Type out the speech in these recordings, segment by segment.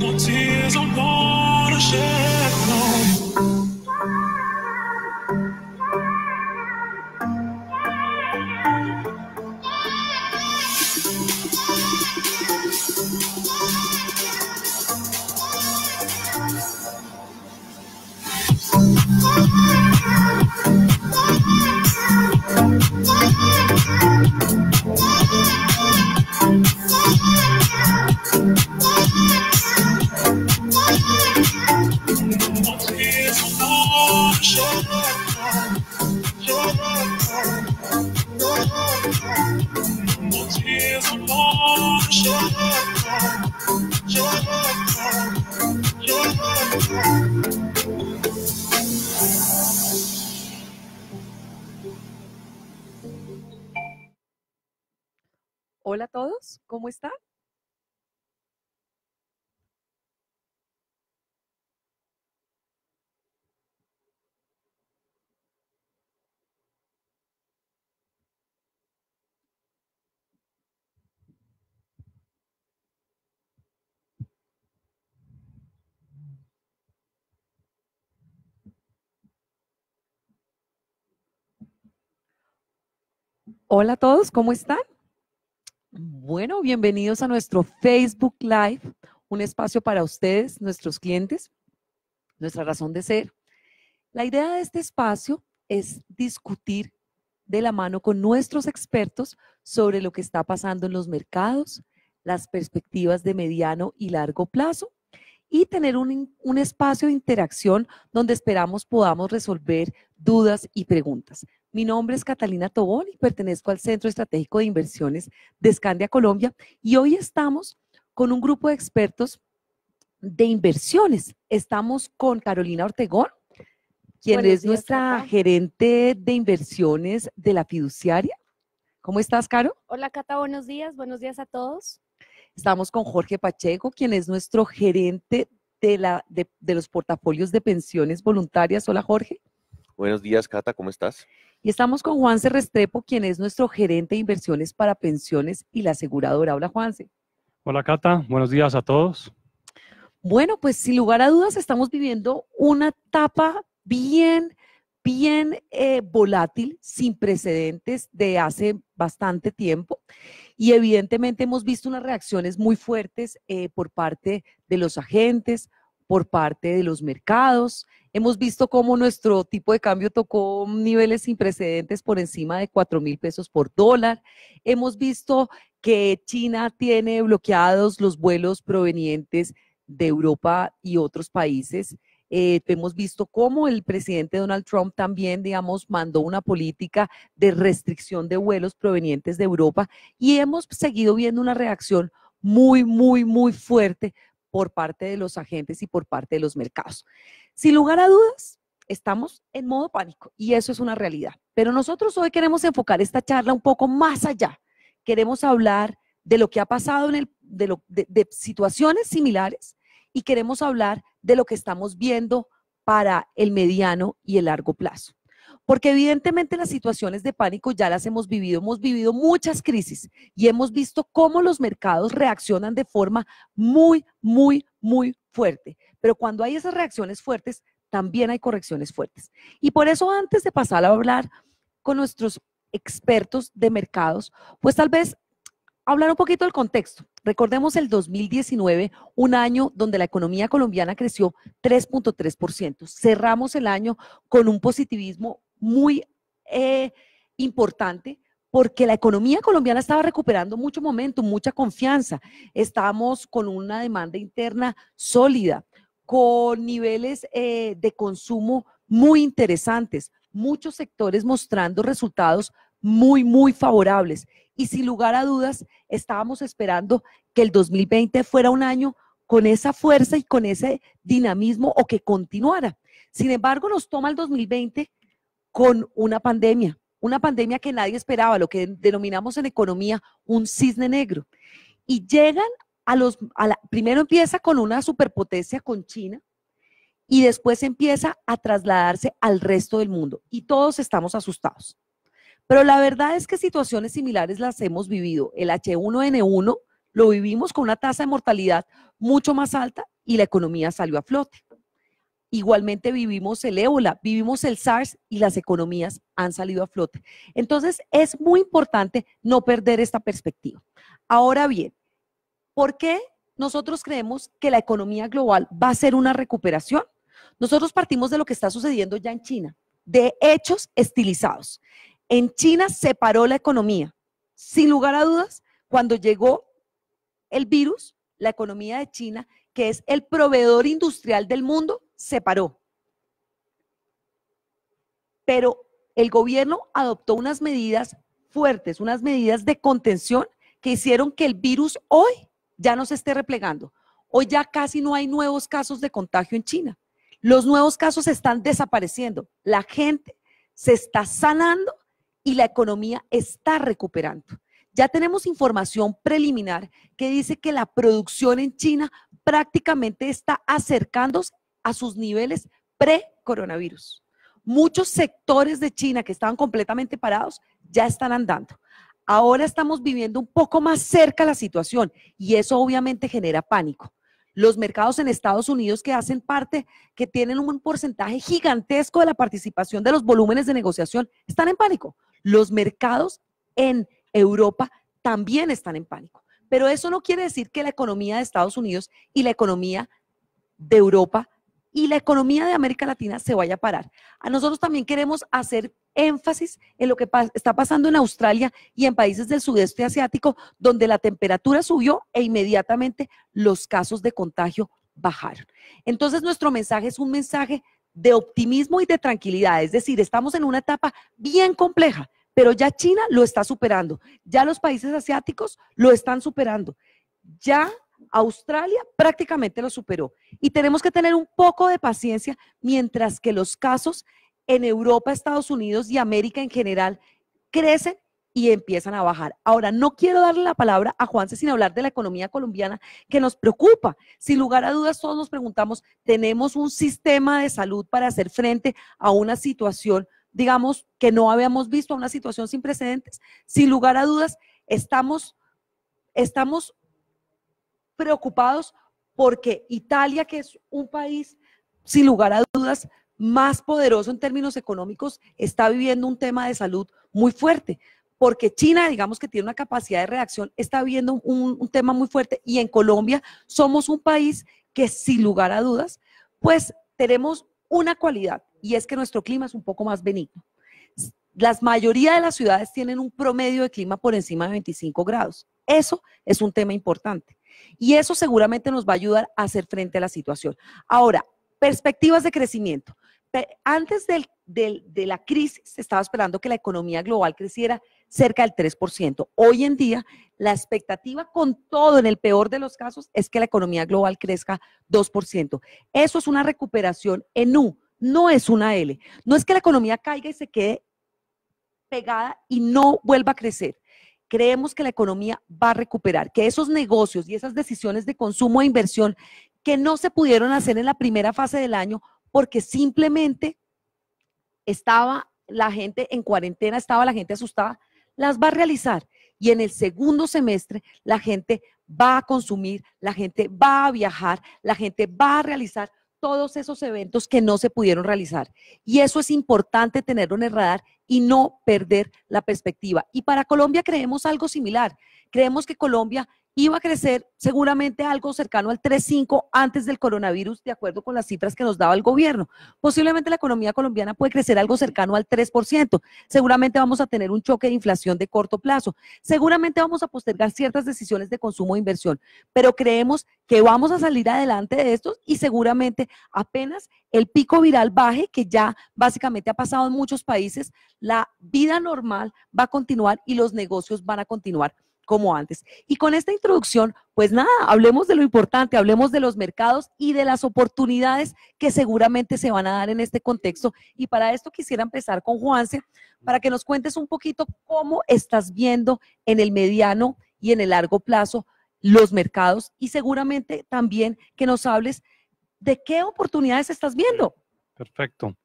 No tears I wanna shed. está Hola a todos, ¿cómo están? Bueno, bienvenidos a nuestro Facebook Live, un espacio para ustedes, nuestros clientes, nuestra razón de ser. La idea de este espacio es discutir de la mano con nuestros expertos sobre lo que está pasando en los mercados, las perspectivas de mediano y largo plazo y tener un, espacio de interacción donde esperamos podamos resolver dudas y preguntas. Mi nombre es Catalina Tobón y pertenezco al Centro Estratégico de Inversiones de Escandia Colombia y hoy estamos con un grupo de expertos de inversiones. Estamos con Carolina Ortegón, quien es nuestra gerente de inversiones de la fiduciaria. ¿Cómo estás, Caro? Hola, Cata, buenos días. Buenos días a todos. Estamos con Jorge Pacheco, quien es nuestro gerente de, la, de los portafolios de pensiones voluntarias. Hola, Jorge. Buenos días, Cata, ¿cómo estás? Y estamos con Juanse Restrepo, quien es nuestro gerente de inversiones para pensiones y la aseguradora. Hola, Juanse. Hola, Cata. Buenos días a todos. Bueno, pues sin lugar a dudas estamos viviendo una etapa bien, bien eh, volátil, sin precedentes de hace bastante tiempo. Y evidentemente hemos visto unas reacciones muy fuertes eh, por parte de los agentes, por parte de los mercados. Hemos visto cómo nuestro tipo de cambio tocó niveles sin precedentes por encima de 4 mil pesos por dólar. Hemos visto que China tiene bloqueados los vuelos provenientes de Europa y otros países. Eh, hemos visto cómo el presidente Donald Trump también, digamos, mandó una política de restricción de vuelos provenientes de Europa y hemos seguido viendo una reacción muy, muy, muy fuerte por parte de los agentes y por parte de los mercados. Sin lugar a dudas, estamos en modo pánico y eso es una realidad. Pero nosotros hoy queremos enfocar esta charla un poco más allá. Queremos hablar de lo que ha pasado en el, de situaciones similares y queremos hablar de lo que estamos viendo para el mediano y el largo plazo. Porque evidentemente las situaciones de pánico ya las hemos vivido, hemos vivido muchas crisis y hemos visto cómo los mercados reaccionan de forma muy, muy, muy fuerte. Pero cuando hay esas reacciones fuertes, también hay correcciones fuertes. Y por eso antes de pasar a hablar con nuestros expertos de mercados, pues tal vez hablar un poquito del contexto. Recordemos el 2019, un año donde la economía colombiana creció 3.3%. Cerramos el año con un positivismo muy eh, importante porque la economía colombiana estaba recuperando mucho momento, mucha confianza. estábamos con una demanda interna sólida, con niveles eh, de consumo muy interesantes, muchos sectores mostrando resultados muy, muy favorables. Y sin lugar a dudas, estábamos esperando que el 2020 fuera un año con esa fuerza y con ese dinamismo o que continuara. Sin embargo, nos toma el 2020 con una pandemia, una pandemia que nadie esperaba, lo que denominamos en economía un cisne negro. Y llegan a los, a la, primero empieza con una superpotencia con China y después empieza a trasladarse al resto del mundo y todos estamos asustados. Pero la verdad es que situaciones similares las hemos vivido. El H1N1 lo vivimos con una tasa de mortalidad mucho más alta y la economía salió a flote. Igualmente vivimos el ébola, vivimos el SARS y las economías han salido a flote. Entonces es muy importante no perder esta perspectiva. Ahora bien, ¿por qué nosotros creemos que la economía global va a ser una recuperación? Nosotros partimos de lo que está sucediendo ya en China, de hechos estilizados. En China se paró la economía. Sin lugar a dudas, cuando llegó el virus, la economía de China, que es el proveedor industrial del mundo, se paró. Pero el gobierno adoptó unas medidas fuertes, unas medidas de contención que hicieron que el virus hoy ya no se esté replegando. Hoy ya casi no hay nuevos casos de contagio en China. Los nuevos casos están desapareciendo. La gente se está sanando y la economía está recuperando. Ya tenemos información preliminar que dice que la producción en China prácticamente está acercándose a sus niveles pre-coronavirus. Muchos sectores de China que estaban completamente parados ya están andando. Ahora estamos viviendo un poco más cerca la situación y eso obviamente genera pánico. Los mercados en Estados Unidos que hacen parte, que tienen un porcentaje gigantesco de la participación de los volúmenes de negociación, están en pánico. Los mercados en Europa también están en pánico. Pero eso no quiere decir que la economía de Estados Unidos y la economía de Europa y la economía de América Latina se vaya a parar. A nosotros también queremos hacer énfasis en lo que está pasando en Australia y en países del sudeste asiático, donde la temperatura subió e inmediatamente los casos de contagio bajaron. Entonces nuestro mensaje es un mensaje de optimismo y de tranquilidad, es decir, estamos en una etapa bien compleja, pero ya China lo está superando, ya los países asiáticos lo están superando, ya Australia prácticamente lo superó. Y tenemos que tener un poco de paciencia mientras que los casos en Europa, Estados Unidos y América en general crecen y empiezan a bajar. Ahora, no quiero darle la palabra a Juanse sin hablar de la economía colombiana que nos preocupa. Sin lugar a dudas, todos nos preguntamos, ¿tenemos un sistema de salud para hacer frente a una situación, digamos, que no habíamos visto, a una situación sin precedentes? Sin lugar a dudas, estamos, estamos preocupados porque Italia, que es un país sin lugar a dudas más poderoso en términos económicos, está viviendo un tema de salud muy fuerte, porque China, digamos que tiene una capacidad de reacción, está viviendo un, tema muy fuerte y en Colombia somos un país que sin lugar a dudas, pues tenemos una cualidad y es que nuestro clima es un poco más benigno. Las mayoría de las ciudades tienen un promedio de clima por encima de 25 grados. Eso es un tema importante. Y eso seguramente nos va a ayudar a hacer frente a la situación. Ahora, perspectivas de crecimiento. Antes de la crisis se estaba esperando que la economía global creciera cerca del 3%. Hoy en día, la expectativa con todo, en el peor de los casos, es que la economía global crezca 2%. Eso es una recuperación en U, no es una L. No es que la economía caiga y se quede pegada y no vuelva a crecer creemos que la economía va a recuperar, que esos negocios y esas decisiones de consumo e inversión que no se pudieron hacer en la primera fase del año porque simplemente estaba la gente en cuarentena, estaba la gente asustada, las va a realizar. Y en el segundo semestre la gente va a consumir, la gente va a viajar, la gente va a realizar todos esos eventos que no se pudieron realizar. Y eso es importante tenerlo en el radar y no perder la perspectiva. Y para Colombia creemos algo similar. Creemos que Colombia iba a crecer seguramente algo cercano al 3,5 antes del coronavirus, de acuerdo con las cifras que nos daba el gobierno. Posiblemente la economía colombiana puede crecer algo cercano al 3%. Seguramente vamos a tener un choque de inflación de corto plazo. Seguramente vamos a postergar ciertas decisiones de consumo e inversión, pero creemos que vamos a salir adelante de esto y seguramente apenas el pico viral baje, que ya básicamente ha pasado en muchos países, la vida normal va a continuar y los negocios van a continuar como antes. Y con esta introducción, pues nada, hablemos de lo importante, hablemos de los mercados y de las oportunidades que seguramente se van a dar en este contexto. Y para esto quisiera empezar con Juanse, para que nos cuentes un poquito cómo estás viendo en el mediano y en el largo plazo los mercados y seguramente también que nos hables de qué oportunidades estás viendo. Perfecto.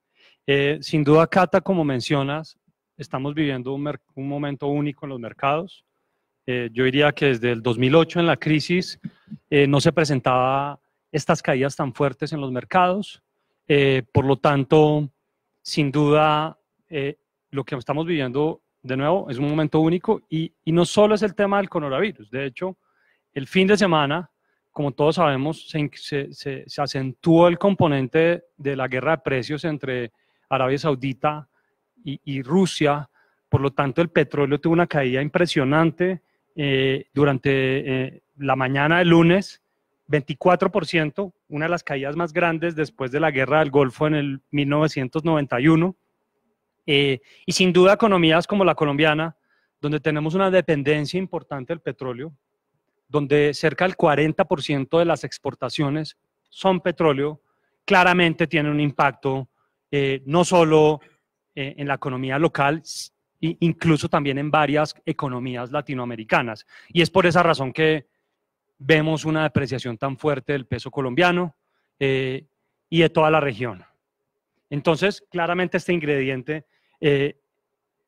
Eh, sin duda, Cata, como mencionas, estamos viviendo un, momento único en los mercados. Eh, yo diría que desde el 2008 en la crisis eh, no se presentaba estas caídas tan fuertes en los mercados. Eh, por lo tanto, sin duda, lo que estamos viviendo de nuevo es un momento único y, y no solo es el tema del coronavirus. De hecho, el fin de semana, como todos sabemos, se, se, se acentuó el componente de la guerra de precios entre Arabia Saudita y, y Rusia. Por lo tanto, el petróleo tuvo una caída impresionante eh, durante eh, la mañana del lunes, 24%, una de las caídas más grandes después de la guerra del Golfo en el 1991. Eh, y sin duda economías como la colombiana, donde tenemos una dependencia importante del petróleo, donde cerca del 40% de las exportaciones son petróleo, claramente tiene un impacto no solo en la economía local, incluso también en varias economías latinoamericanas. Y es por esa razón que vemos una depreciación tan fuerte del peso colombiano eh, y de toda la región. Entonces, claramente este ingrediente eh,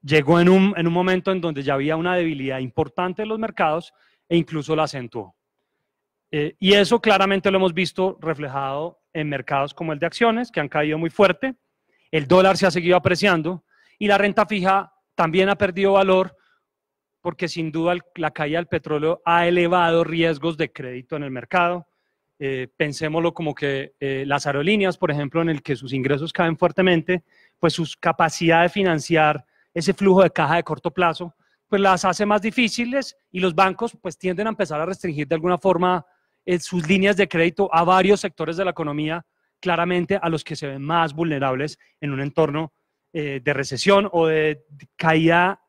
llegó en un, momento en donde ya había una debilidad importante en los mercados e incluso la acentuó. Eh, y eso claramente lo hemos visto reflejado en mercados como el de acciones, que han caído muy fuerte, el dólar se ha seguido apreciando y la renta fija también ha perdido valor porque sin duda la caída del petróleo ha elevado riesgos de crédito en el mercado. Eh, pensémoslo como que eh, las aerolíneas, por ejemplo, en el que sus ingresos caen fuertemente, pues su capacidad de financiar ese flujo de caja de corto plazo, pues las hace más difíciles y los bancos pues tienden a empezar a restringir de alguna forma eh, sus líneas de crédito a varios sectores de la economía, claramente a los que se ven más vulnerables en un entorno eh, de recesión o de caída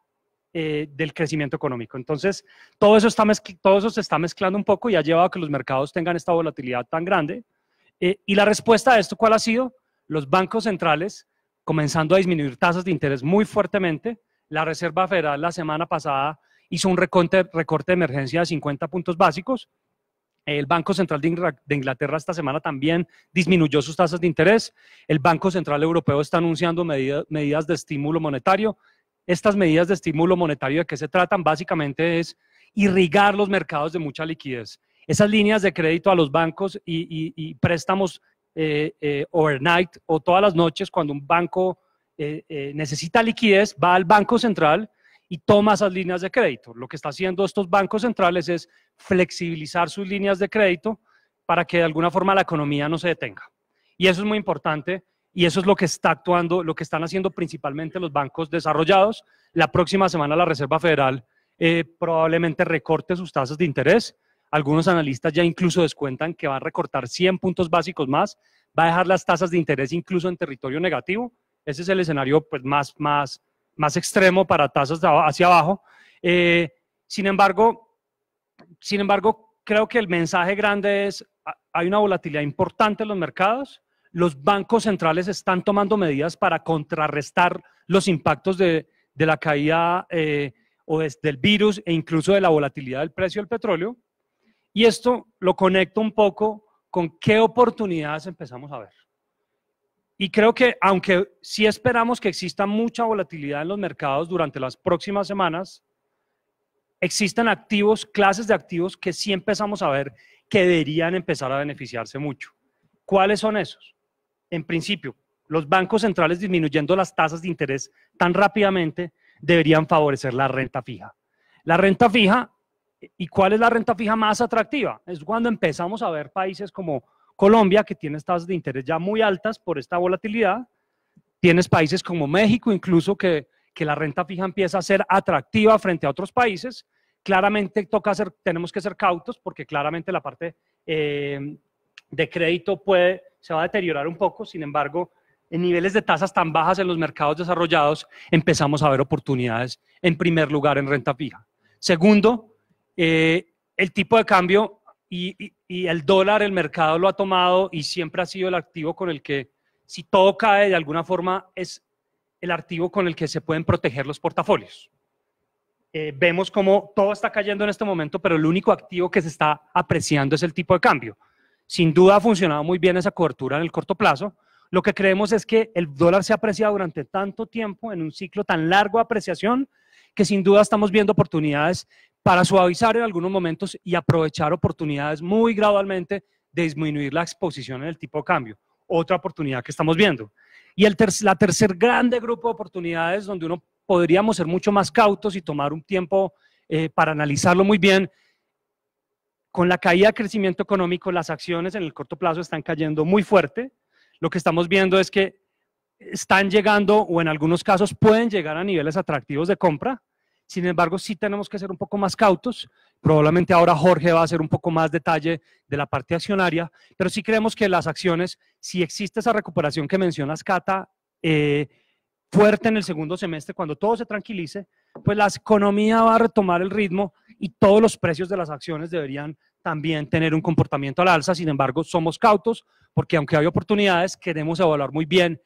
eh, del crecimiento económico. Entonces, todo eso, está todo eso se está mezclando un poco y ha llevado a que los mercados tengan esta volatilidad tan grande. Eh, y la respuesta a esto, ¿cuál ha sido? Los bancos centrales comenzando a disminuir tasas de interés muy fuertemente. La Reserva Federal la semana pasada hizo un recorte, recorte de emergencia de 50 puntos básicos. El Banco Central de Inglaterra esta semana también disminuyó sus tasas de interés. El Banco Central Europeo está anunciando medidas de estímulo monetario. Estas medidas de estímulo monetario, ¿de qué se tratan? Básicamente es irrigar los mercados de mucha liquidez. Esas líneas de crédito a los bancos y, préstamos eh, eh, overnight o todas las noches cuando un banco eh, necesita liquidez, va al Banco Central y toma esas líneas de crédito. Lo que están haciendo estos bancos centrales es flexibilizar sus líneas de crédito para que de alguna forma la economía no se detenga. Y eso es muy importante y eso es lo que está actuando, lo que están haciendo principalmente los bancos desarrollados. La próxima semana la Reserva Federal eh, probablemente recorte sus tasas de interés. Algunos analistas ya incluso descuentan que va a recortar 100 puntos básicos más, va a dejar las tasas de interés incluso en territorio negativo. Ese es el escenario pues, más, más, más extremo para tasas hacia abajo. Eh, sin, embargo, sin embargo, creo que el mensaje grande es, hay una volatilidad importante en los mercados, los bancos centrales están tomando medidas para contrarrestar los impactos de, la caída eh, o del virus e incluso de la volatilidad del precio del petróleo. Y esto lo conecto un poco con qué oportunidades empezamos a ver. Y creo que aunque sí esperamos que exista mucha volatilidad en los mercados durante las próximas semanas, existen activos, clases de activos que sí empezamos a ver que deberían empezar a beneficiarse mucho. ¿Cuáles son esos? En principio, los bancos centrales disminuyendo las tasas de interés tan rápidamente deberían favorecer la renta fija. La renta fija, ¿y cuál es la renta fija más atractiva? Es cuando empezamos a ver países como Colombia, que tiene tasas de interés ya muy altas por esta volatilidad. Tienes países como México, incluso que, la renta fija empieza a ser atractiva frente a otros países. Claramente toca ser, tenemos que ser cautos porque claramente la parte eh, de crédito se va a deteriorar un poco. Sin embargo, en niveles de tasas tan bajas en los mercados desarrollados, empezamos a ver oportunidades en primer lugar en renta fija. Segundo, eh, el tipo de cambio y, el dólar, el mercado lo ha tomado y siempre ha sido el activo con el que, si todo cae de alguna forma, es el activo con el que se pueden proteger los portafolios. Eh, vemos como todo está cayendo en este momento, pero el único activo que se está apreciando es el tipo de cambio. Sin duda ha funcionado muy bien esa cobertura en el corto plazo. Lo que creemos es que el dólar se ha apreciado durante tanto tiempo, en un ciclo tan largo de apreciación, que sin duda estamos viendo oportunidades para suavizar en algunos momentos y aprovechar oportunidades muy gradualmente de disminuir la exposición en el tipo de cambio. Otra oportunidad que estamos viendo. Y el la tercer grande grupo de oportunidades donde uno podríamos ser mucho más cautos y tomar un tiempo eh, para analizarlo muy bien. Con la caída de crecimiento económico, las acciones en el corto plazo están cayendo muy fuerte. Lo que estamos viendo es que están llegando o en algunos casos pueden llegar a niveles atractivos de compra. Sin embargo, sí tenemos que ser un poco más cautos. Probablemente ahora Jorge va a hacer un poco más detalle de la parte accionaria, pero sí creemos que las acciones, si existe esa recuperación que mencionas, Cata, eh, fuerte en el segundo semestre, cuando todo se tranquilice, pues la economía va a retomar el ritmo y todos los precios de las acciones deberían también tener un comportamiento al alza. Sin embargo, somos cautos porque aunque hay oportunidades, queremos evaluar muy bien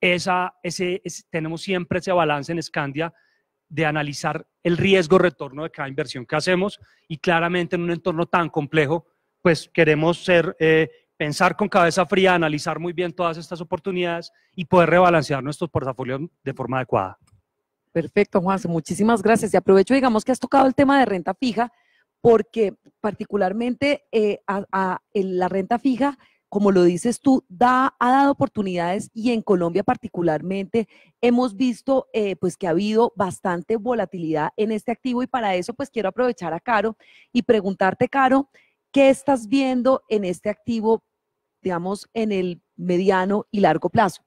esa, ese, tenemos siempre ese balance en Scandia de analizar el riesgo-retorno de cada inversión que hacemos y claramente en un entorno tan complejo, pues queremos ser, eh, pensar con cabeza fría, analizar muy bien todas estas oportunidades y poder rebalancear nuestros portafolios de forma adecuada. Perfecto, Juan, muchísimas gracias. Y aprovecho, digamos que has tocado el tema de renta fija, porque particularmente eh, a, la renta fija como lo dices tú, ha dado oportunidades y en Colombia particularmente hemos visto eh, pues que ha habido bastante volatilidad en este activo y para eso pues quiero aprovechar a Caro y preguntarte, Caro, ¿qué estás viendo en este activo, digamos, en el mediano y largo plazo?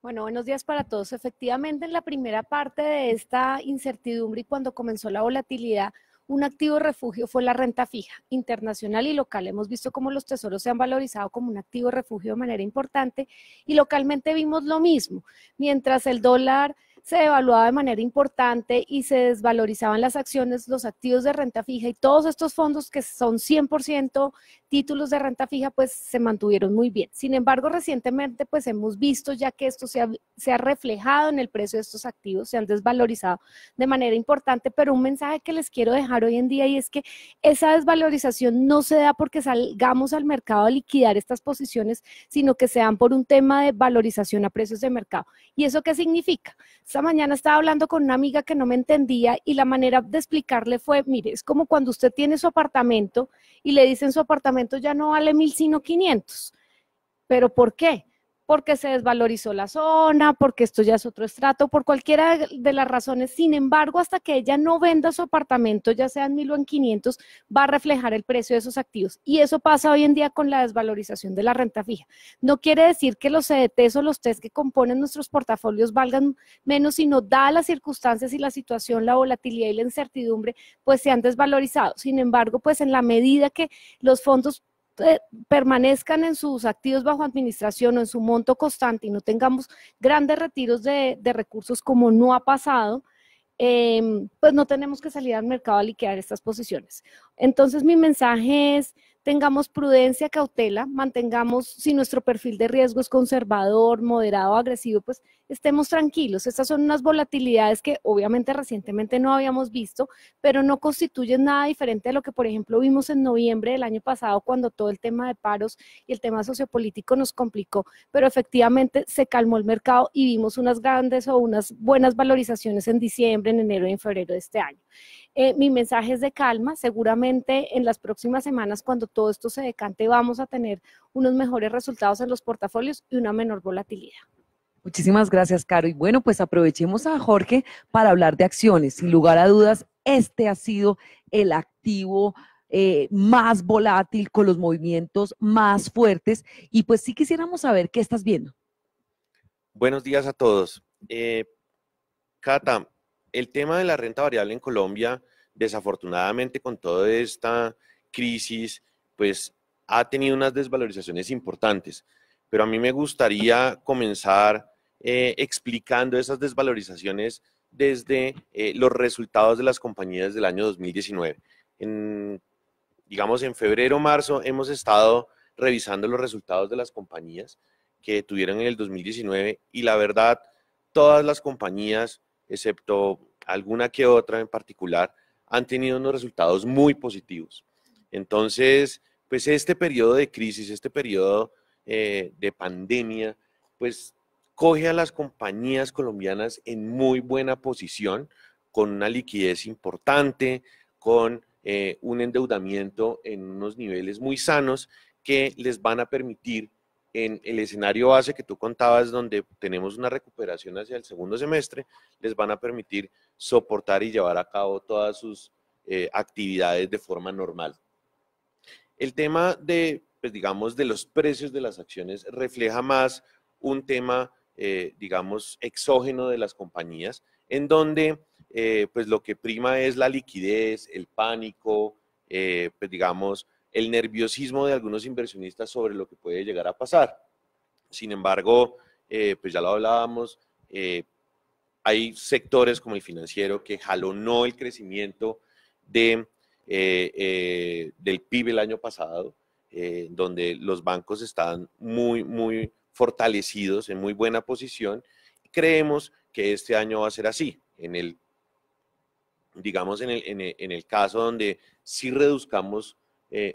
Bueno, buenos días para todos. Efectivamente, en la primera parte de esta incertidumbre y cuando comenzó la volatilidad, un activo refugio fue la renta fija, internacional y local. Hemos visto cómo los tesoros se han valorizado como un activo refugio de manera importante y localmente vimos lo mismo. Mientras el dólar se devaluaba de manera importante y se desvalorizaban las acciones, los activos de renta fija y todos estos fondos que son 100% títulos de renta fija, pues se mantuvieron muy bien. Sin embargo, recientemente pues hemos visto ya que esto se ha, se ha reflejado en el precio de estos activos, se han desvalorizado de manera importante, pero un mensaje que les quiero dejar hoy en día y es que esa desvalorización no se da porque salgamos al mercado a liquidar estas posiciones, sino que se dan por un tema de valorización a precios de mercado. ¿Y eso qué significa? Esta mañana estaba hablando con una amiga que no me entendía y la manera de explicarle fue, mire, es como cuando usted tiene su apartamento y le dicen su apartamento ya no vale mil sino 500. ¿Pero por qué? porque se desvalorizó la zona, porque esto ya es otro estrato, por cualquiera de las razones. Sin embargo, hasta que ella no venda su apartamento, ya sea en mil o en 500, va a reflejar el precio de esos activos. Y eso pasa hoy en día con la desvalorización de la renta fija. No quiere decir que los CDTs e o los TES que componen nuestros portafolios valgan menos, sino da las circunstancias y la situación, la volatilidad y la incertidumbre, pues se han desvalorizado. Sin embargo, pues en la medida que los fondos eh, permanezcan en sus activos bajo administración o en su monto constante y no tengamos grandes retiros de, recursos como no ha pasado, em, pues no tenemos que salir al mercado a liquidar estas posiciones. Entonces mi mensaje es, tengamos prudencia, cautela, mantengamos, si nuestro perfil de riesgo es conservador, moderado, agresivo, pues estemos tranquilos. Estas son unas volatilidades que obviamente recientemente no habíamos visto, pero no constituyen nada diferente a lo que, por ejemplo, vimos en noviembre del año pasado cuando todo el tema de paros y el tema sociopolítico nos complicó, pero efectivamente se calmó el mercado y vimos unas grandes o unas buenas valorizaciones en diciembre, en enero y en febrero de este año. Eh, mi mensaje es de calma. Seguramente en las próximas semanas, cuando todo esto se decante, vamos a tener unos mejores resultados en los portafolios y una menor volatilidad. Muchísimas gracias, Caro. Y bueno, pues aprovechemos a Jorge para hablar de acciones. Sin lugar a dudas, este ha sido el activo eh, más volátil, con los movimientos más fuertes. Y pues sí quisiéramos saber qué estás viendo. Buenos días a todos. Eh, Cata, el tema de la renta variable en Colombia, desafortunadamente con toda esta crisis, pues ha tenido unas desvalorizaciones importantes. Pero a mí me gustaría comenzar eh, explicando esas desvalorizaciones desde eh, los resultados de las compañías del año 2019. digamos, en febrero, marzo hemos estado revisando los resultados de las compañías que tuvieron en el 2019 y la verdad, todas las compañías, excepto alguna que otra en particular, han tenido unos resultados muy positivos. Entonces, pues este periodo de crisis, este periodo eh, de pandemia, pues coge a las compañías colombianas en muy buena posición, con una liquidez importante, con eh, un endeudamiento en unos niveles muy sanos que les van a permitir en el escenario base que tú contabas, donde tenemos una recuperación hacia el segundo semestre, les van a permitir soportar y llevar a cabo todas sus eh, actividades de forma normal. El tema de, pues digamos, de los precios de las acciones refleja más un tema, eh, digamos, exógeno de las compañías, en donde eh, pues lo que prima es la liquidez, el pánico, pues digamos, el nerviosismo de algunos inversionistas sobre lo que puede llegar a pasar. Sin embargo, pues ya lo hablábamos, hay sectores como el financiero que jalonó el crecimiento de, eh, eh, del PIB el año pasado, eh, donde los bancos están muy, muy fortalecidos, en muy buena posición. Creemos que este año va a ser así. En el, digamos, en el, en caso donde sí reduzcamos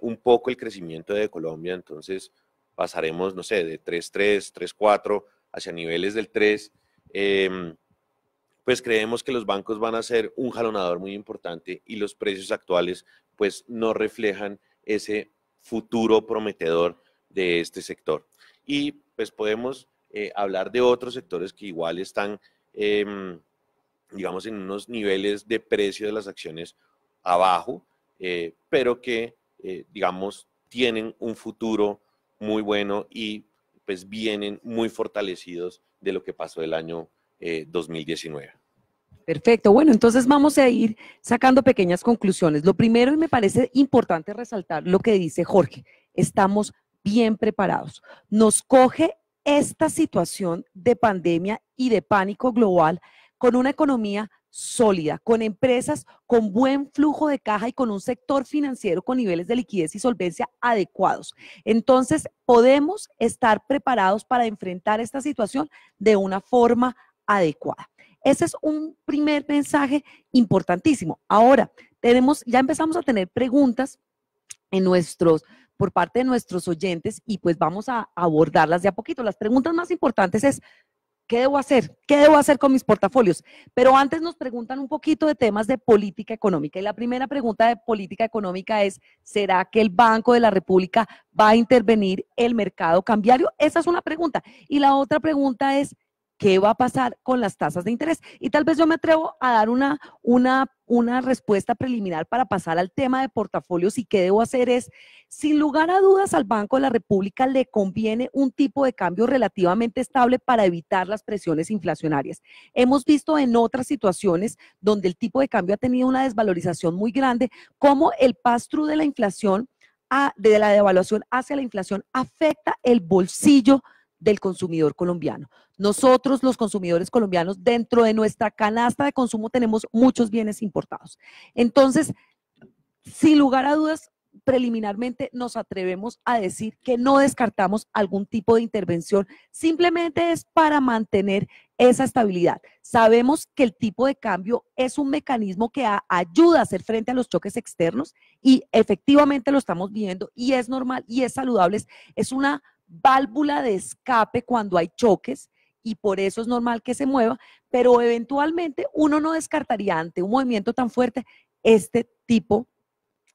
un poco el crecimiento de Colombia, entonces pasaremos, no sé, de 3.3, 3.4 hacia niveles del 3 pues creemos que los bancos van a ser un jalonador muy importante y los precios actuales pues no reflejan ese futuro prometedor de este sector. Y pues podemos eh, hablar de otros sectores que igual están, em, digamos, en unos niveles de precio de las acciones abajo, eh, pero que, eh, digamos, tienen un futuro muy bueno y pues vienen muy fortalecidos de lo que pasó el año 2019. Eh, Perfecto. Bueno, entonces vamos a ir sacando pequeñas conclusiones. Lo primero, y me parece importante resaltar lo que dice Jorge, estamos bien preparados. Nos coge esta situación de pandemia y de pánico global con una economía sólida, con empresas con buen flujo de caja y con un sector financiero con niveles de liquidez y solvencia adecuados. Entonces, podemos estar preparados para enfrentar esta situación de una forma adecuada. Ese es un primer mensaje importantísimo. Ahora, tenemos, ya empezamos a tener preguntas en nuestros, por parte de nuestros oyentes y pues vamos a abordarlas de a poquito. Las preguntas más importantes es, ¿qué debo hacer? ¿Qué debo hacer con mis portafolios? Pero antes nos preguntan un poquito de temas de política económica. Y la primera pregunta de política económica es, ¿será que el Banco de la República va a intervenir el mercado cambiario? Esa es una pregunta. Y la otra pregunta es, ¿Qué va a pasar con las tasas de interés? Y tal vez yo me atrevo a dar una, una, una respuesta preliminar para pasar al tema de portafolios y qué debo hacer es, sin lugar a dudas, al Banco de la República le conviene un tipo de cambio relativamente estable para evitar las presiones inflacionarias. Hemos visto en otras situaciones donde el tipo de cambio ha tenido una desvalorización muy grande, como el pass de la inflación, a, ah, de la devaluación hacia la inflación, afecta el bolsillo del consumidor colombiano. Nosotros, los consumidores colombianos, dentro de nuestra canasta de consumo tenemos muchos bienes importados. Entonces, sin lugar a dudas, preliminarmente nos atrevemos a decir que no descartamos algún tipo de intervención, simplemente es para mantener esa estabilidad. Sabemos que el tipo de cambio es un mecanismo que ayuda a hacer frente a los choques externos y efectivamente lo estamos viendo y es normal y es saludable, es, una válvula de escape cuando hay choques y por eso es normal que se mueva, pero eventualmente uno no descartaría ante un movimiento tan fuerte este tipo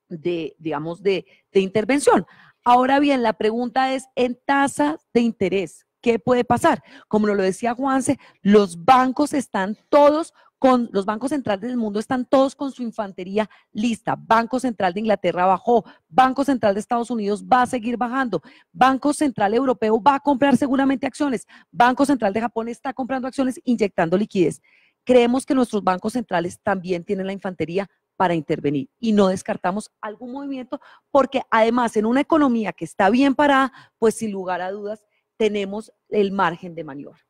de, digamos, de, intervención. Ahora bien, la pregunta es, en tasa de interés, ¿qué puede pasar? Como lo decía Juanse, los bancos están todos los bancos centrales del mundo están todos con su infantería lista. Banco Central de Inglaterra bajó, Banco Central de Estados Unidos va a seguir bajando, Banco Central Europeo va a comprar seguramente acciones, Banco Central de Japón está comprando acciones, inyectando liquidez. Creemos que nuestros bancos centrales también tienen la infantería para intervenir y no descartamos algún movimiento porque además en una economía que está bien parada, pues sin lugar a dudas tenemos el margen de maniobra.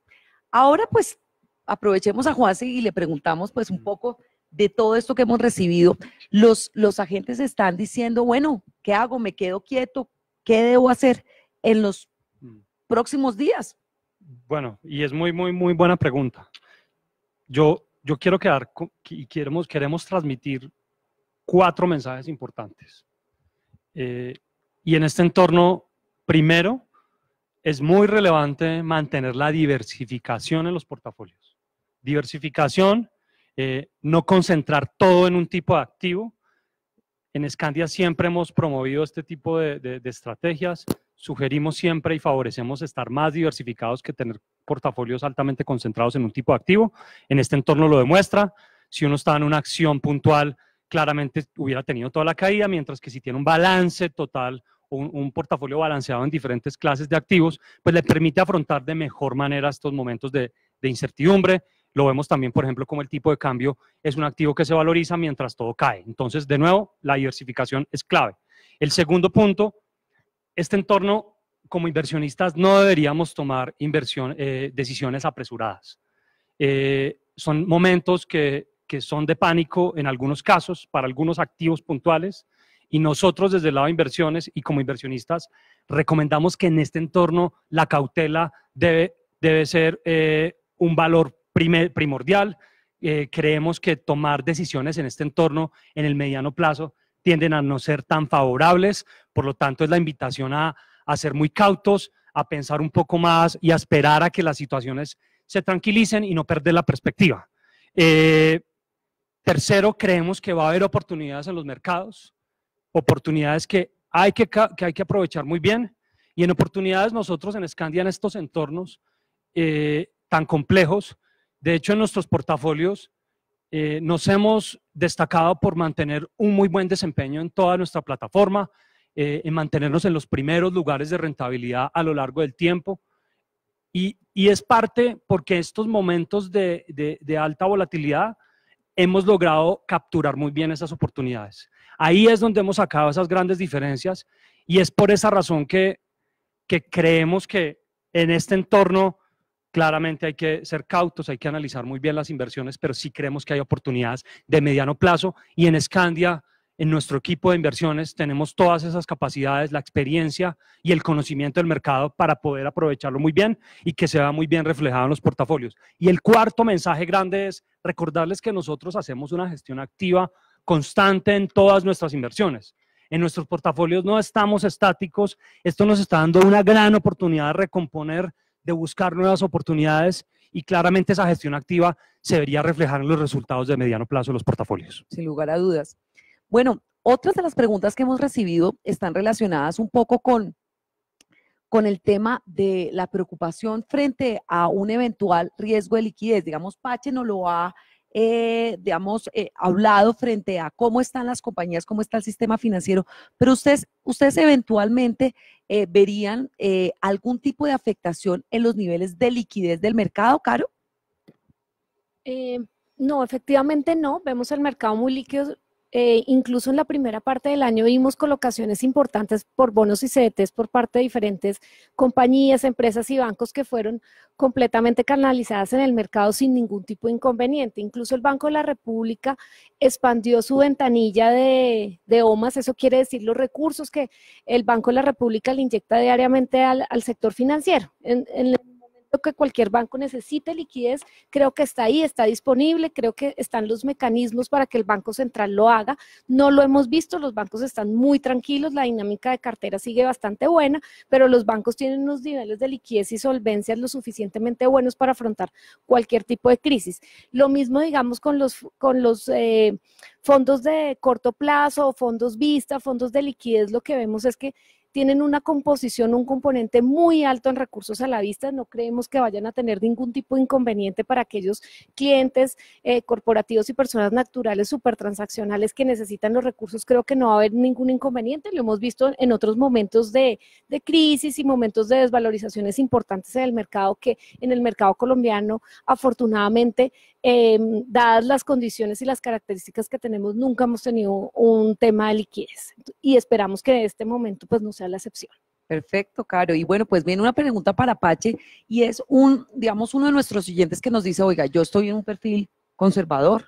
Ahora pues aprovechemos a Juanse y le preguntamos pues un poco de todo esto que hemos recibido. Los, los agentes están diciendo, bueno, ¿qué hago? ¿Me quedo quieto? ¿Qué debo hacer en los mm. próximos días? Bueno, y es muy, muy, muy buena pregunta. Yo, yo quiero quedar y queremos, queremos transmitir cuatro mensajes importantes. Eh, y en este entorno, primero, es muy relevante mantener la diversificación en los portafolios. Diversificación, eh, no concentrar todo en un tipo de activo. En Scandia siempre hemos promovido este tipo de, estrategias. Sugerimos siempre y favorecemos estar más diversificados que tener portafolios altamente concentrados en un tipo de activo. En este entorno lo demuestra. Si uno está en una acción puntual, claramente hubiera tenido toda la caída, mientras que si tiene un balance total, un, un, portafolio balanceado en diferentes clases de activos, pues le permite afrontar de mejor manera estos momentos de, de incertidumbre lo vemos también, por ejemplo, como el tipo de cambio es un activo que se valoriza mientras todo cae. Entonces, de nuevo, la diversificación es clave. El segundo punto, este entorno como inversionistas no deberíamos tomar inversión, eh, decisiones apresuradas. Eh, son momentos que, que son de pánico en algunos casos, para algunos activos puntuales, y nosotros desde el lado de inversiones y como inversionistas recomendamos que en este entorno la cautela debe, debe ser eh, un valor primordial. Eh, creemos que tomar decisiones en este entorno en el mediano plazo tienden a no ser tan favorables, por lo tanto es la invitación a, ser muy cautos, a pensar un poco más y a esperar a que las situaciones se tranquilicen y no perder la perspectiva. Eh, tercero, creemos que va a haber oportunidades en los mercados, oportunidades que hay que, hay que aprovechar muy bien y en oportunidades nosotros en Escandia, en estos entornos eh, tan complejos, de hecho, en nuestros portafolios eh, nos hemos destacado por mantener un muy buen desempeño en toda nuestra plataforma, eh, en mantenernos en los primeros lugares de rentabilidad a lo largo del tiempo. Y, es parte porque estos momentos de, alta volatilidad hemos logrado capturar muy bien esas oportunidades. Ahí es donde hemos sacado esas grandes diferencias y es por esa razón que creemos que en este entorno Claramente hay que ser cautos, hay que analizar muy bien las inversiones, pero sí creemos que hay oportunidades de mediano plazo y en Scandia, en nuestro equipo de inversiones, tenemos todas esas capacidades, la experiencia y el conocimiento del mercado para poder aprovecharlo muy bien y que se vea muy bien reflejado en los portafolios. Y el cuarto mensaje grande es recordarles que nosotros hacemos una gestión activa constante en todas nuestras inversiones en nuestros portafolios no estamos estáticos. Esto nos está dando una gran oportunidad de recomponer de buscar nuevas oportunidades y claramente esa gestión activa se vería reflejar en los resultados de mediano plazo de los portafolios. Sin lugar a dudas. Bueno, otras de las preguntas que hemos recibido están relacionadas un poco con, con el tema de la preocupación frente a un eventual riesgo de liquidez. Digamos, Pache nos lo ha, eh, digamos, eh, hablado frente a cómo están las compañías, cómo está el sistema financiero, pero ustedes, ustedes eventualmente eh, verían eh, algún tipo de afectación en los niveles de liquidez del mercado, Caro? Eh, no, efectivamente no. Vemos el mercado muy líquido eh, incluso en la primera parte del año vimos colocaciones importantes por bonos y CETES, por parte de diferentes compañías, empresas y bancos que fueron completamente canalizadas en el mercado sin ningún tipo de inconveniente. Incluso el Banco de la República expandió su ventanilla de, OMAS, eso quiere decir los recursos que el Banco de la República le inyecta diariamente al, sector financiero. En, Creo que cualquier banco necesite, liquidez, creo que está ahí, está disponible, creo que están los mecanismos para que el Banco Central lo haga. No lo hemos visto, los bancos están muy tranquilos, la dinámica de cartera sigue bastante buena, pero los bancos tienen unos niveles de liquidez y solvencia lo suficientemente buenos para afrontar cualquier tipo de crisis. Lo mismo, digamos, con los, con los eh, fondos de corto plazo, fondos vista, fondos de liquidez, lo que vemos es que tienen una composición, un componente muy alto en recursos a la vista. No creemos que vayan a tener ningún tipo de inconveniente para aquellos clientes eh, corporativos y personas naturales supertransaccionales que necesitan los recursos. Creo que no va a haber ningún inconveniente. Lo hemos visto en otros momentos de, crisis y momentos de desvalorizaciones importantes en el mercado que en el mercado colombiano, afortunadamente, em, dadas las condiciones y las características que tenemos, nunca hemos tenido un tema de liquidez. Y esperamos que en este momento pues, nos sea la excepción. Perfecto, Caro. Y bueno, pues viene una pregunta para Pache y es un, digamos, uno de nuestros siguientes que nos dice, oiga, yo estoy en un perfil conservador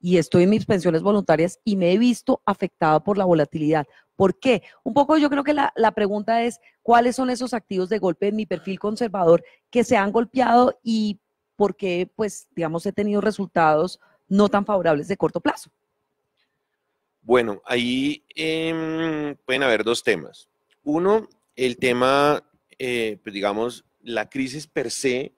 y estoy en mis pensiones voluntarias y me he visto afectado por la volatilidad. ¿Por qué? Un poco yo creo que la, la pregunta es, ¿cuáles son esos activos de golpe en mi perfil conservador que se han golpeado y por qué, pues, digamos, he tenido resultados no tan favorables de corto plazo? Bueno, ahí em, pueden haber dos temas. Uno, el tema, eh, pues, digamos, la crisis per se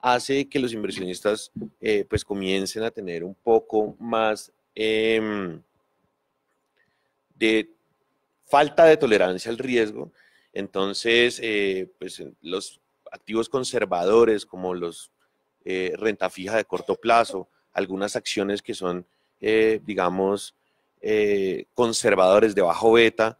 hace que los inversionistas eh, pues comiencen a tener un poco más em, de falta de tolerancia al riesgo. Entonces, eh, pues los activos conservadores como los renta fija de corto plazo, algunas acciones que son, digamos, eh, conservadores de bajo beta,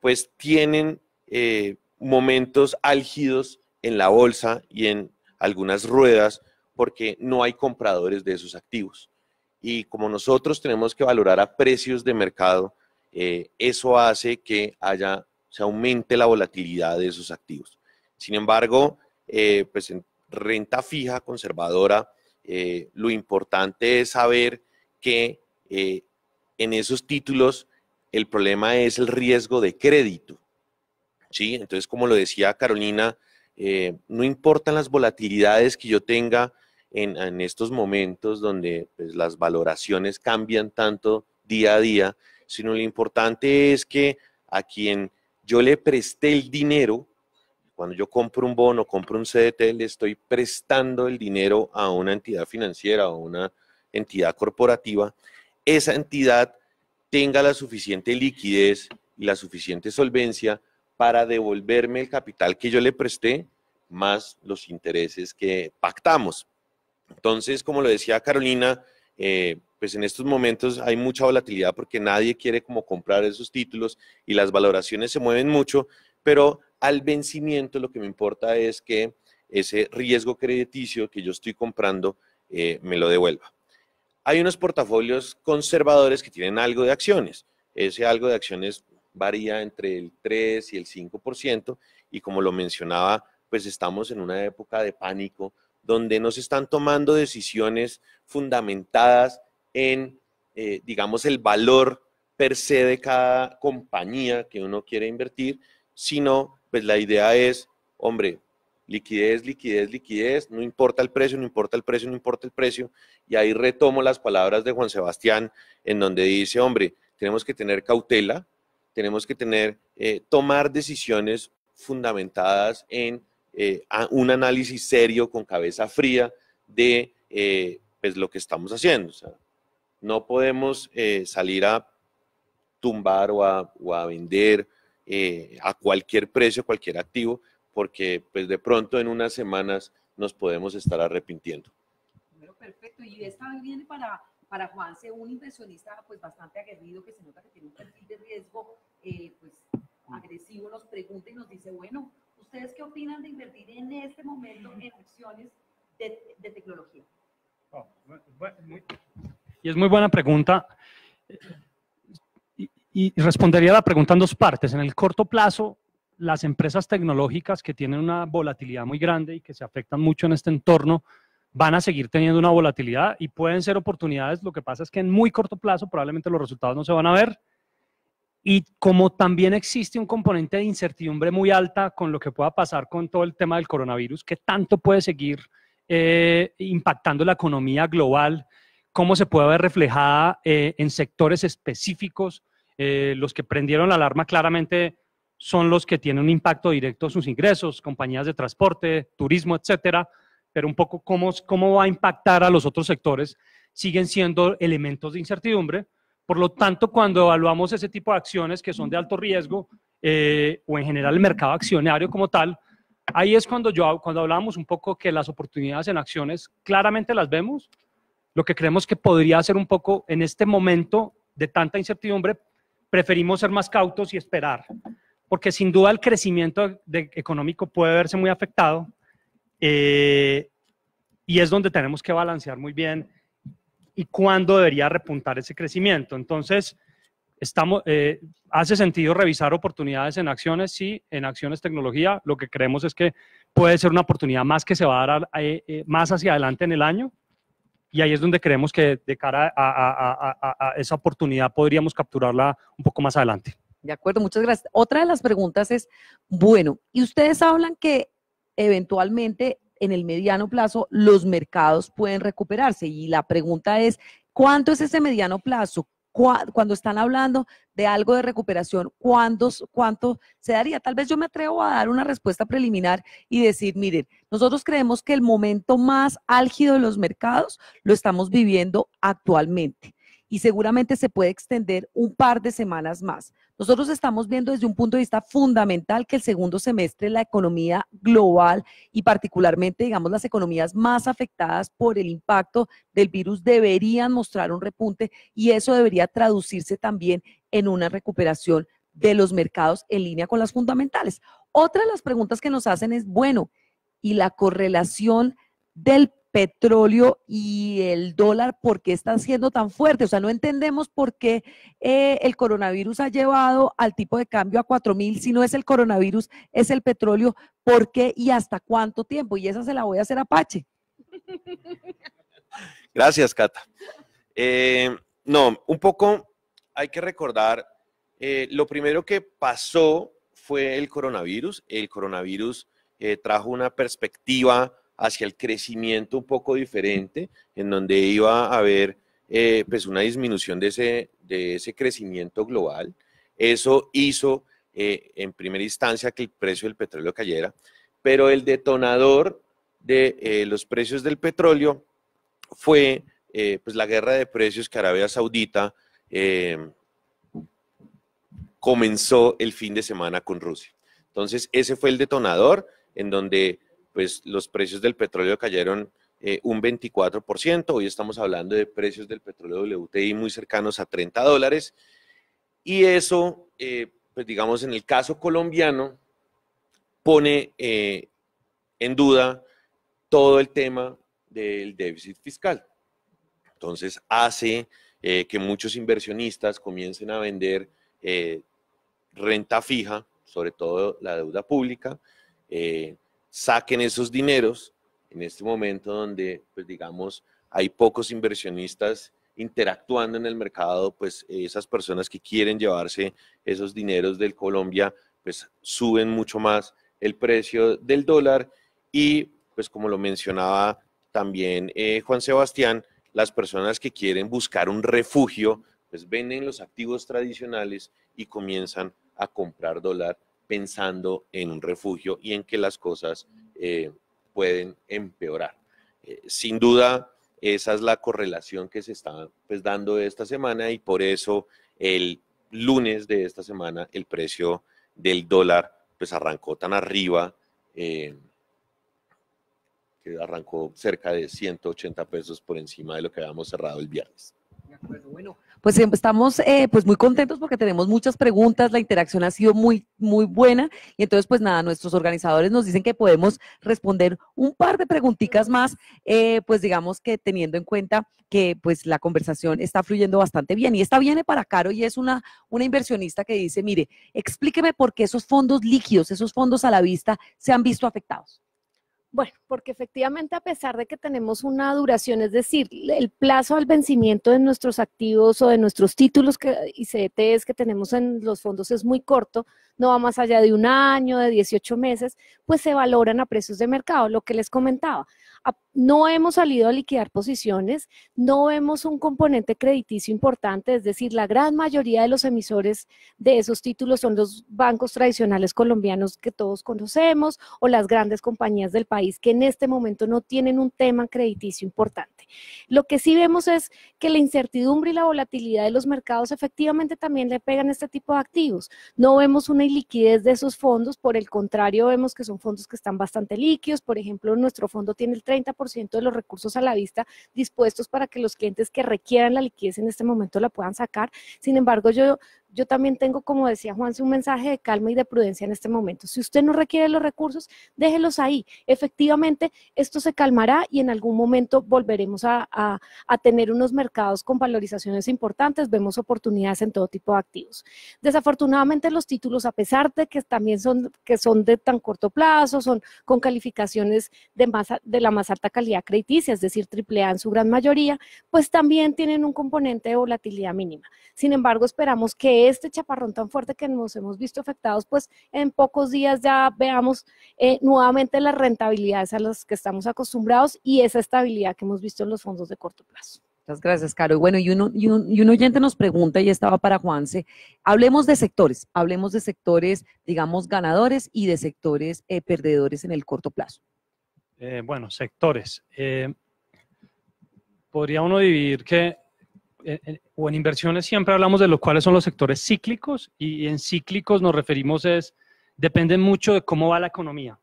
pues tienen eh, momentos álgidos en la bolsa y en algunas ruedas porque no hay compradores de esos activos. Y como nosotros tenemos que valorar a precios de mercado, eh, eso hace que haya, se aumente la volatilidad de esos activos. Sin embargo, pues en renta fija, conservadora, lo importante es saber que en esos títulos el problema es el riesgo de crédito. ¿sí? Entonces, como lo decía Carolina, eh, no importan las volatilidades que yo tenga en, estos momentos donde pues, las valoraciones cambian tanto día a día, sino lo importante es que a quien yo le presté el dinero, cuando yo compro un bono, compro un CDT, le estoy prestando el dinero a una entidad financiera o una entidad corporativa esa entidad tenga la suficiente liquidez y la suficiente solvencia para devolverme el capital que yo le presté más los intereses que pactamos. Entonces, como lo decía Carolina, eh, pues en estos momentos hay mucha volatilidad porque nadie quiere como comprar esos títulos y las valoraciones se mueven mucho, pero al vencimiento lo que me importa es que ese riesgo crediticio que yo estoy comprando eh, me lo devuelva. Hay unos portafolios conservadores que tienen algo de acciones. Ese algo de acciones varía entre el 3 y el 5%. Y como lo mencionaba, pues estamos en una época de pánico donde no se están tomando decisiones fundamentadas en, eh, digamos, el valor per se de cada compañía que uno quiere invertir, sino, pues la idea es, hombre, liquidez, liquidez, liquidez, no importa el precio, no importa el precio, no importa el precio. Y ahí retomo las palabras de Juan Sebastián, en donde dice, hombre, tenemos que tener cautela, tenemos que tener, eh, tomar decisiones fundamentadas en eh, un análisis serio, con cabeza fría, de eh, pues, lo que estamos haciendo. no podemos salir a tumbar o a vender a cualquier precio, cualquier activo, porque pues de pronto en unas semanas nos podemos estar arrepintiendo. Bueno, perfecto. Y esta viene para, Juan Juanse, un inversionista pues bastante aguerrido que se nota que tiene un perfil de riesgo eh, pues agresivo, nos pregunta y nos dice, bueno, ¿ustedes qué opinan de invertir en este momento en acciones de, tecnología? Oh, y es muy buena pregunta. Y, respondería la pregunta en dos partes. En el corto plazo, las empresas tecnológicas que tienen una volatilidad muy grande y que se afectan mucho en este entorno van a seguir teniendo una volatilidad y pueden ser oportunidades. Lo que pasa es que en muy corto plazo probablemente los resultados no se van a ver. Y como también existe un componente de incertidumbre muy alta con lo que pueda pasar con todo el tema del coronavirus, que tanto puede seguir eh, impactando la economía global, cómo se puede ver reflejada eh, en sectores específicos, eh, los que prendieron la alarma claramente son los que tienen un impacto directo en sus ingresos, compañías de transporte, turismo, etcétera, pero un poco cómo, va a impactar a los otros sectores siguen siendo elementos de incertidumbre. Por lo tanto, cuando evaluamos ese tipo de acciones que son de alto riesgo eh, o en general el mercado accionario como tal, ahí es cuando, yo, cuando hablamos un poco que las oportunidades en acciones claramente las vemos. Lo que creemos que podría ser un poco en este momento de tanta incertidumbre, preferimos ser más cautos y esperar porque sin duda el crecimiento económico puede verse muy afectado eh, y es donde tenemos que balancear muy bien y cuándo debería repuntar ese crecimiento. Entonces, estamos, eh, ¿hace sentido revisar oportunidades en acciones? Sí, en acciones tecnología. Lo que creemos es que puede ser una oportunidad más que se va a dar eh, más hacia adelante en el año. Y ahí es donde creemos que de cara a esa oportunidad podríamos capturarla un poco más adelante. De acuerdo, muchas gracias. Otra de las preguntas es, bueno, y ustedes hablan que eventualmente en el mediano plazo los mercados pueden recuperarse y la pregunta es, ¿cuánto es ese mediano plazo? Cuando están hablando de algo de recuperación, ¿cuánto, ¿cuánto se daría? Tal vez yo me atrevo a dar una respuesta preliminar y decir, miren, nosotros creemos que el momento más álgido de los mercados lo estamos viviendo actualmente y seguramente se puede extender un par de semanas más. Nosotros estamos viendo desde un punto de vista fundamental que el segundo semestre la economía global y particularmente, digamos, las economías más afectadas por el impacto del virus deberían mostrar un repunte y eso debería traducirse también en una recuperación de los mercados en línea con las fundamentales. Otra de las preguntas que nos hacen es, bueno, ¿y la correlación del petróleo y el dólar, ¿por qué están siendo tan fuertes? O sea, no entendemos por qué eh, el coronavirus ha llevado al tipo de cambio a 4.000, si no es el coronavirus, es el petróleo, ¿por qué y hasta cuánto tiempo? Y esa se la voy a hacer a Pache. Gracias, Cata. Eh, no, un poco hay que recordar, eh, lo primero que pasó fue el coronavirus. El coronavirus trajo una perspectiva hacia el crecimiento un poco diferente, en donde iba a haber eh, pues una disminución de ese, de ese crecimiento global. Eso hizo eh, en primera instancia que el precio del petróleo cayera, pero el detonador de eh, los precios del petróleo fue pues la guerra de precios que Arabia Saudita comenzó el fin de semana con Rusia. Entonces, ese fue el detonador en donde pues los precios del petróleo cayeron eh, un 24%. Hoy estamos hablando de precios del petróleo WTI muy cercanos a 30 dólares. Y eso, eh, pues digamos, en el caso colombiano, pone eh, en duda todo el tema del déficit fiscal. Entonces, hace que muchos inversionistas comiencen a vender renta fija, sobre todo la deuda pública saquen esos dineros en este momento donde, pues digamos, hay pocos inversionistas interactuando en el mercado, pues esas personas que quieren llevarse esos dineros del Colombia, pues suben mucho más el precio del dólar y, pues como lo mencionaba también eh, Juan Sebastián, las personas que quieren buscar un refugio, pues venden los activos tradicionales y comienzan a comprar dólar pensando en un refugio y en que las cosas eh, pueden empeorar. Eh, sin duda, esa es la correlación que se está pues, dando esta semana y por eso el lunes de esta semana el precio del dólar pues arrancó tan arriba, eh, que arrancó cerca de 180 pesos por encima de lo que habíamos cerrado el viernes. De acuerdo, bueno, pues em, estamos eh, pues muy contentos porque tenemos muchas preguntas, la interacción ha sido muy, muy buena y entonces pues nada, nuestros organizadores nos dicen que podemos responder un par de preguntitas más, eh, pues digamos que teniendo en cuenta que pues la conversación está fluyendo bastante bien y esta viene para Caro y es una, una inversionista que dice, mire, explíqueme por qué esos fondos líquidos, esos fondos a la vista se han visto afectados. Bueno, porque efectivamente a pesar de que tenemos una duración, es decir, el plazo al vencimiento de nuestros activos o de nuestros títulos que, y que tenemos en los fondos es muy corto, no va más allá de un año, de 18 meses, pues se valoran a precios de mercado, lo que les comentaba no hemos salido a liquidar posiciones, no vemos un componente crediticio importante, es decir, la gran mayoría de los emisores de esos títulos son los bancos tradicionales colombianos que todos conocemos o las grandes compañías del país que en este momento no tienen un tema crediticio importante. Lo que sí vemos es que la incertidumbre y la volatilidad de los mercados efectivamente también le pegan a este tipo de activos. No vemos una iliquidez de esos fondos, por el contrario, vemos que son fondos que están bastante líquidos, por ejemplo, nuestro fondo tiene el 30% ciento de los recursos a la vista dispuestos para que los clientes que requieran la liquidez en este momento la puedan sacar. Sin embargo, yo yo también tengo, como decía Juan, un mensaje de calma y de prudencia en este momento. Si usted no requiere los recursos, déjelos ahí. Efectivamente, esto se calmará y en algún momento volveremos a, tener unos mercados con valorizaciones importantes, vemos oportunidades en todo tipo de activos. Desafortunadamente, los títulos, a pesar de que también son, que son de tan corto plazo, son con calificaciones de, más, de la más alta calidad crediticia, es decir, AAA en su gran mayoría, pues también tienen un componente de volatilidad mínima. Sin embargo, esperamos que este chaparrón tan fuerte que nos hemos visto afectados, pues en pocos días ya veamos eh, nuevamente las rentabilidades a las que estamos acostumbrados y esa estabilidad que hemos visto en los fondos de corto plazo. Muchas gracias, Caro. Y bueno, y, un, oyente nos pregunta, y estaba para Juanse, hablemos de sectores, hablemos de sectores, digamos, ganadores y de sectores eh, perdedores en el corto plazo. Eh, bueno, sectores. podría uno dividir que en, o en inversiones siempre hablamos de cuáles son los sectores cíclicos y en cíclicos nos referimos es, depende mucho de cómo va la economía.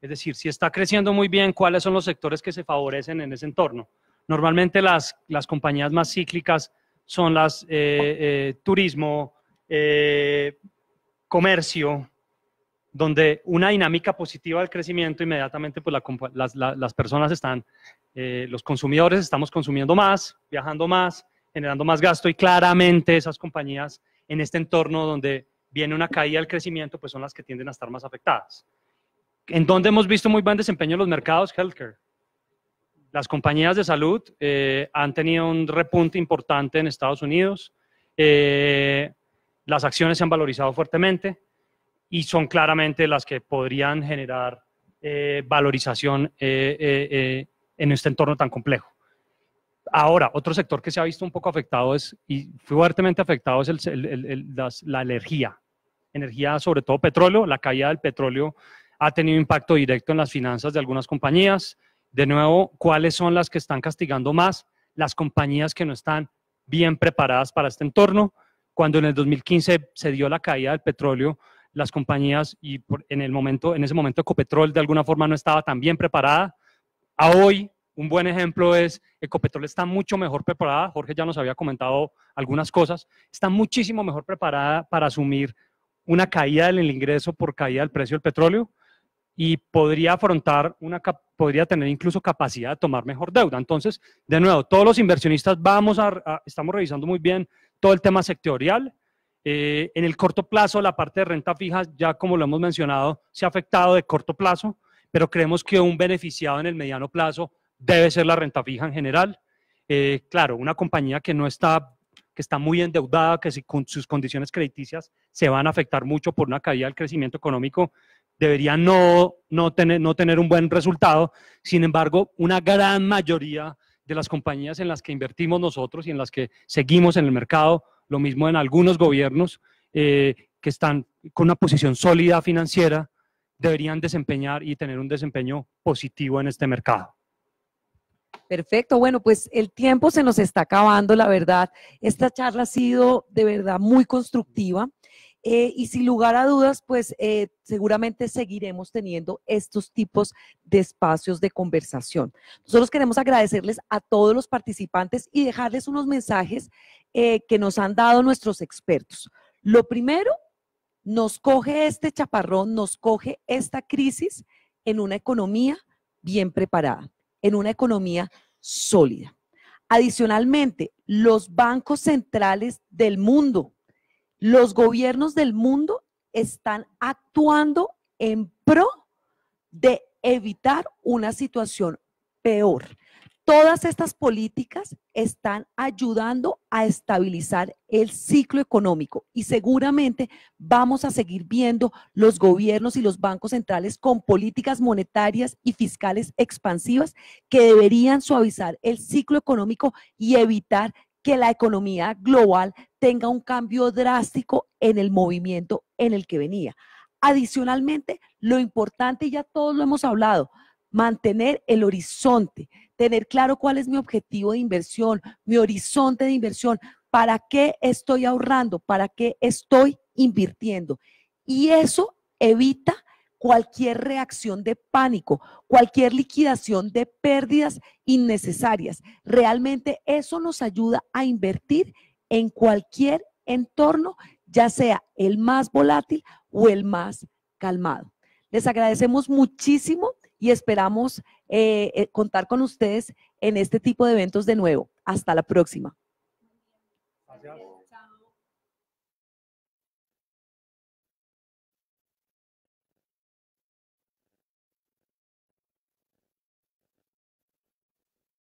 Es decir, si está creciendo muy bien, cuáles son los sectores que se favorecen en ese entorno. Normalmente las, las compañías más cíclicas son las eh, eh, turismo, eh, comercio, donde una dinámica positiva del crecimiento inmediatamente pues las, las, personas están, los consumidores estamos consumiendo más, viajando más, generando más gasto y claramente esas compañías en este entorno donde viene una caída del crecimiento, pues son las que tienden a estar más afectadas. ¿En dónde hemos visto muy buen desempeño en los mercados? Healthcare. Las compañías de salud eh, han tenido un repunte importante en Estados Unidos. Eh, las acciones se han valorizado fuertemente y son claramente las que podrían generar eh, valorización en este entorno tan complejo. Ahora, otro sector que se ha visto un poco afectado es, y fuertemente afectado es la energía. Energía, sobre todo petróleo. La caída del petróleo ha tenido impacto directo en las finanzas de algunas compañías. De nuevo, ¿cuáles son las que están castigando más? Las compañías que no están bien preparadas para este entorno. Cuando en el 2015 se dio la caída del petróleo, las compañías y en, el momento, en ese momento Ecopetrol de alguna forma no estaba tan bien preparada. A hoy un buen ejemplo es Ecopetrol está mucho mejor preparada, Jorge ya nos había comentado algunas cosas, está muchísimo mejor preparada para asumir una caída en el ingreso por caída del precio del petróleo y podría afrontar una podría tener incluso capacidad de tomar mejor deuda. Entonces, de nuevo, todos los inversionistas vamos estamos revisando muy bien todo el tema sectorial. Eh, en el corto plazo, la parte de renta fija, ya como lo hemos mencionado, se ha afectado de corto plazo, pero creemos que un beneficiado en el mediano plazo debe ser la renta fija en general. Eh, claro, una compañía que no está, que está muy endeudada, que si con sus condiciones crediticias se van a afectar mucho por una caída del crecimiento económico, debería no, tener, un buen resultado. Sin embargo, una gran mayoría de las compañías en las que invertimos nosotros y en las que seguimos en el mercado, lo mismo en algunos gobiernos eh, que están con una posición sólida financiera, deberían desempeñar y tener un desempeño positivo en este mercado. Perfecto, bueno, pues el tiempo se nos está acabando, la verdad. Esta charla ha sido de verdad muy constructiva. Eh, y sin lugar a dudas, pues eh, seguramente seguiremos teniendo estos tipos de espacios de conversación. Nosotros queremos agradecerles a todos los participantes y dejarles unos mensajes eh, que nos han dado nuestros expertos. Lo primero, nos coge este chaparrón, nos coge esta crisis en una economía bien preparada en una economía sólida. Adicionalmente, los bancos centrales del mundo, los gobiernos del mundo están actuando en pro de evitar una situación peor. Todas estas políticas están ayudando a estabilizar el ciclo económico y seguramente vamos a seguir viendo los gobiernos y los bancos centrales con políticas monetarias y fiscales expansivas que deberían suavizar el ciclo económico y evitar que la economía global tenga un cambio drástico en el movimiento en el que venía. Adicionalmente, lo importante, ya todos lo hemos hablado, mantener el horizonte, tener claro cuál es mi objetivo de inversión, mi horizonte de inversión, para qué estoy ahorrando, para qué estoy invirtiendo. Y eso evita cualquier reacción de pánico, cualquier liquidación de pérdidas innecesarias. Realmente eso nos ayuda a invertir en cualquier entorno, ya sea el más volátil o el más calmado. Les agradecemos muchísimo y esperamos eh, eh, contar con ustedes en este tipo de eventos de nuevo. Hasta la próxima.